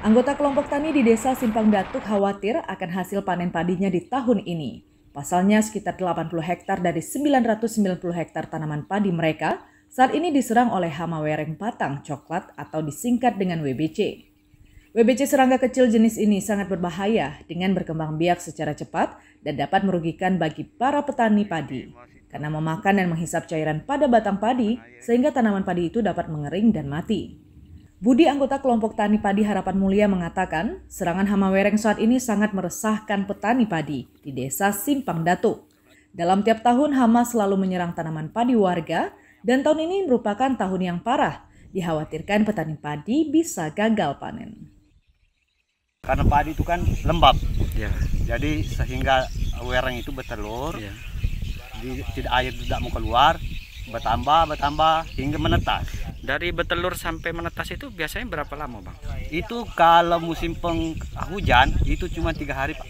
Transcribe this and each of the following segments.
Anggota kelompok tani di desa Simpang Datuk khawatir akan hasil panen padinya di tahun ini. Pasalnya sekitar 80 hektar dari 990 hektar tanaman padi mereka saat ini diserang oleh hama wereng patang coklat atau disingkat dengan WBC. WBC serangga kecil jenis ini sangat berbahaya dengan berkembang biak secara cepat dan dapat merugikan bagi para petani padi karena memakan dan menghisap cairan pada batang padi sehingga tanaman padi itu dapat mengering dan mati. Budi anggota kelompok tani padi Harapan Mulia mengatakan, serangan hama wereng saat ini sangat meresahkan petani padi di desa Simpang Datuk. Dalam tiap tahun hama selalu menyerang tanaman padi warga dan tahun ini merupakan tahun yang parah. Dikhawatirkan petani padi bisa gagal panen. Karena padi itu kan lembab, ya. jadi sehingga wereng itu bertelur, ya. di, tidak air tidak mau keluar, bertambah bertambah hingga menetas dari bertelur sampai menetas itu biasanya berapa lama bang itu kalau musim peng hujan itu cuma tiga hari pak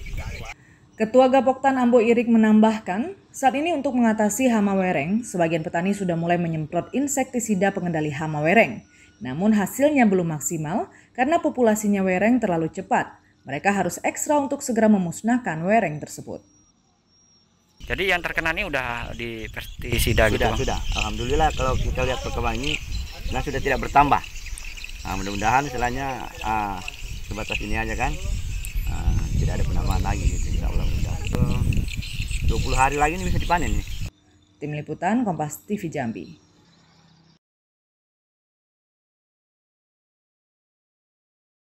Ketua Gapoktan Ambo Irik menambahkan, saat ini untuk mengatasi hama wereng, sebagian petani sudah mulai menyemprot insektisida pengendali hama wereng. Namun hasilnya belum maksimal karena populasinya wereng terlalu cepat. Mereka harus ekstra untuk segera memusnahkan wereng tersebut. Jadi yang terkena ini udah di pestisida sudah, gitu. Sudah, Sudah, alhamdulillah kalau kita lihat perkembangan ini nah sudah tidak bertambah. Nah, mudah-mudahan selanya uh, ah, sebatas ini aja kan. Uh, tidak ada penambahan lagi gitu insyaallah mudah. 20 hari lagi ini bisa dipanen nih. Tim liputan Kompas TV Jambi.